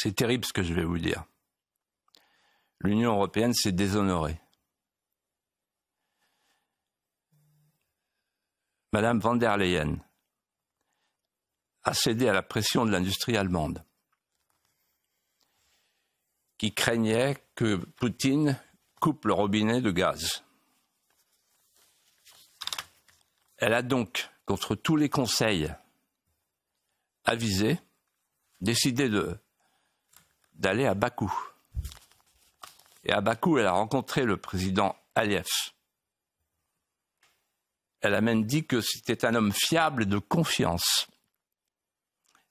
C'est terrible ce que je vais vous dire. L'Union européenne s'est déshonorée. Madame van der Leyen a cédé à la pression de l'industrie allemande, qui craignait que Poutine coupe le robinet de gaz. Elle a donc, contre tous les conseils avisés, décidé de d'aller à Bakou. Et à Bakou, elle a rencontré le président Aliyev. Elle a même dit que c'était un homme fiable et de confiance.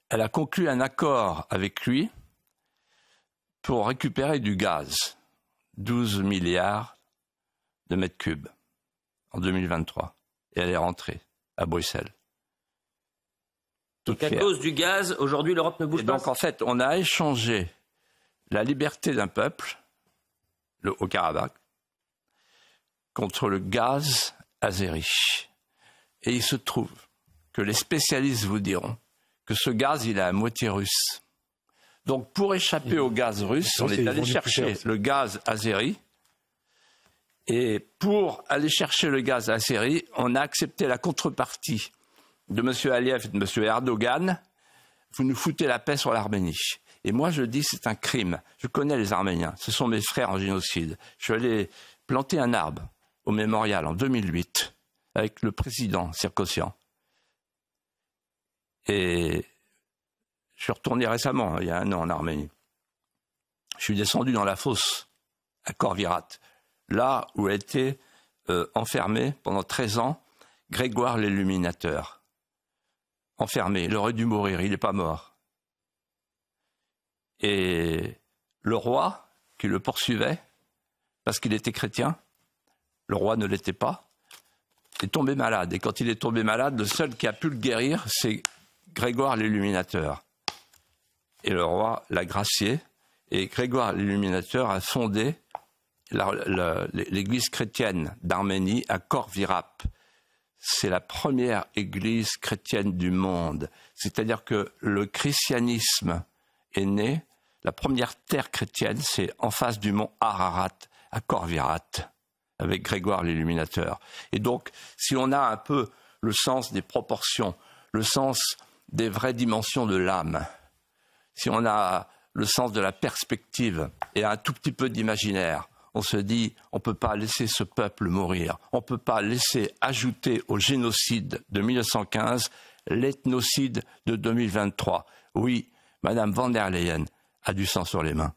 Elle a conclu un accord avec lui pour récupérer du gaz, 12 milliards de mètres cubes en 2023. Et elle est rentrée à Bruxelles. à cause du gaz, aujourd'hui l'Europe ne bouge pas. Donc en fait, on a échangé la liberté d'un peuple, le Haut-Karabakh, contre le gaz azéri. Et il se trouve que les spécialistes vous diront que ce gaz, il est à moitié russe. Donc pour échapper au gaz russe, on est, allé chercher le gaz azéri. Et pour aller chercher le gaz azéri, on a accepté la contrepartie de M. Aliyev et de M. Erdogan. Vous nous foutez la paix sur l'Arménie. Et moi, je dis c'est un crime. Je connais les Arméniens. Ce sont mes frères en génocide. Je suis allé planter un arbre au mémorial en 2008 avec le président Circossian. Et je suis retourné récemment, il y a un an, en Arménie. Je suis descendu dans la fosse à Corvirat, là où a été euh, enfermé pendant 13 ans Grégoire l'Illuminateur. Enfermé, il aurait dû mourir, il n'est pas mort. Et le roi qui le poursuivait, parce qu'il était chrétien, le roi ne l'était pas, est tombé malade. Et quand il est tombé malade, le seul qui a pu le guérir, c'est Grégoire l'Illuminateur. Et le roi l'a gracié. Et Grégoire l'Illuminateur a fondé l'église chrétienne d'Arménie à Corvirap. C'est la première église chrétienne du monde. C'est-à-dire que le christianisme est né la première terre chrétienne, c'est en face du mont Ararat, à Corvirat, avec Grégoire l'illuminateur. Et donc, si on a un peu le sens des proportions, le sens des vraies dimensions de l'âme, si on a le sens de la perspective et un tout petit peu d'imaginaire, on se dit on ne peut pas laisser ce peuple mourir, on ne peut pas laisser ajouter au génocide de 1915 l'ethnocide de 2023. Oui, Madame van der Leyen a du sang sur les mains.